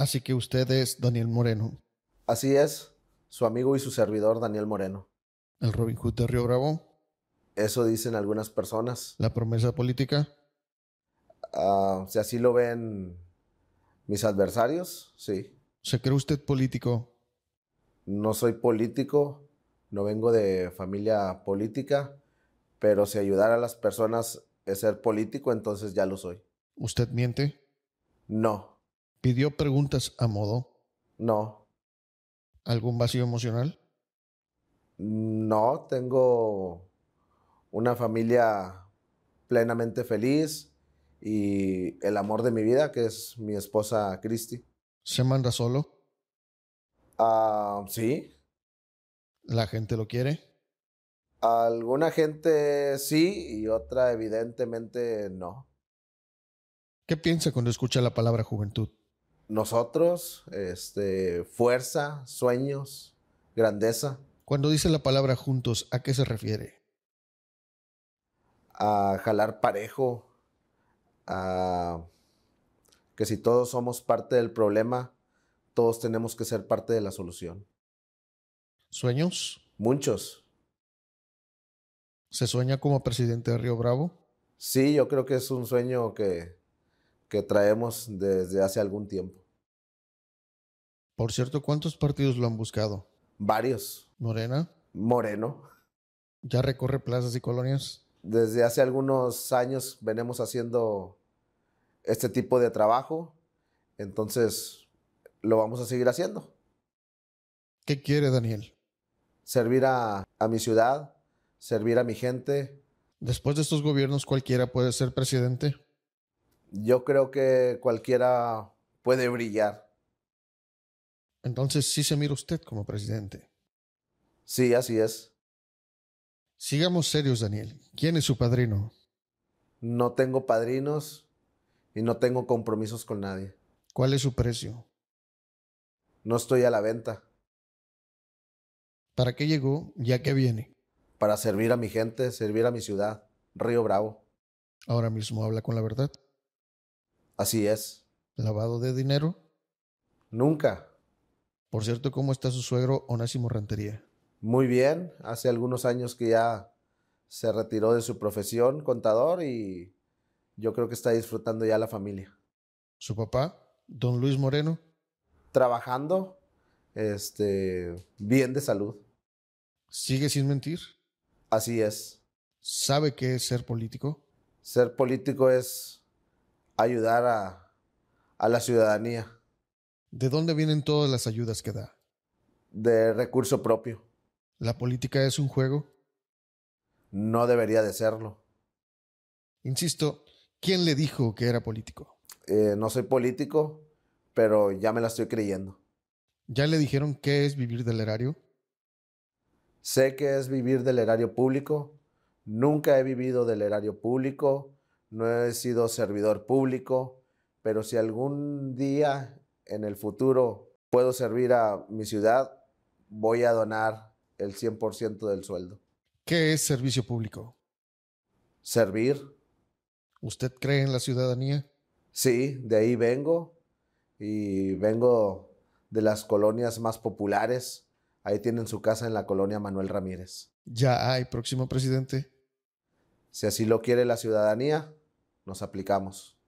Así que usted es Daniel Moreno. Así es, su amigo y su servidor Daniel Moreno. ¿El Robin Hood de Río Bravo? Eso dicen algunas personas. ¿La promesa política? Ah, si así lo ven mis adversarios, sí. ¿Se cree usted político? No soy político, no vengo de familia política, pero si ayudar a las personas es ser político, entonces ya lo soy. ¿Usted miente? No, ¿Pidió preguntas a modo? No. ¿Algún vacío emocional? No, tengo una familia plenamente feliz y el amor de mi vida, que es mi esposa Christy. ¿Se manda solo? Ah, sí. ¿La gente lo quiere? Alguna gente sí y otra evidentemente no. ¿Qué piensa cuando escucha la palabra juventud? nosotros, este, fuerza, sueños, grandeza. Cuando dice la palabra juntos, ¿a qué se refiere? A jalar parejo, a que si todos somos parte del problema, todos tenemos que ser parte de la solución. ¿Sueños? Muchos. ¿Se sueña como presidente de Río Bravo? Sí, yo creo que es un sueño que que traemos desde hace algún tiempo. Por cierto, ¿cuántos partidos lo han buscado? Varios. ¿Morena? Moreno. ¿Ya recorre plazas y colonias? Desde hace algunos años venimos haciendo este tipo de trabajo, entonces lo vamos a seguir haciendo. ¿Qué quiere Daniel? Servir a, a mi ciudad, servir a mi gente. Después de estos gobiernos cualquiera puede ser presidente yo creo que cualquiera puede brillar. Entonces sí se mira usted como presidente. Sí, así es. Sigamos serios, Daniel. ¿Quién es su padrino? No tengo padrinos y no tengo compromisos con nadie. ¿Cuál es su precio? No estoy a la venta. ¿Para qué llegó? ¿Ya que viene? Para servir a mi gente, servir a mi ciudad, Río Bravo. Ahora mismo habla con la verdad. Así es. ¿Lavado de dinero? Nunca. Por cierto, ¿cómo está su suegro Onésimo Rentería? Muy bien, hace algunos años que ya se retiró de su profesión contador y yo creo que está disfrutando ya la familia. ¿Su papá, don Luis Moreno? Trabajando, este, bien de salud. ¿Sigue sin mentir? Así es. ¿Sabe qué es ser político? Ser político es ayudar a, la ciudadanía. ¿De dónde vienen todas las ayudas que da? De recurso propio. ¿La política es un juego? No debería de serlo. Insisto, ¿quién le dijo que era político? Eh, no soy político, pero ya me la estoy creyendo. ¿Ya le dijeron qué es vivir del erario? Sé que es vivir del erario público. Nunca he vivido del erario público no he sido servidor público, pero si algún día en el futuro puedo servir a mi ciudad, voy a donar el 100% del sueldo. ¿Qué es servicio público? Servir. ¿Usted cree en la ciudadanía? Sí, de ahí vengo y vengo de las colonias más populares. Ahí tienen su casa en la colonia Manuel Ramírez. Ya hay próximo presidente. Si así lo quiere la ciudadanía, nos aplicamos.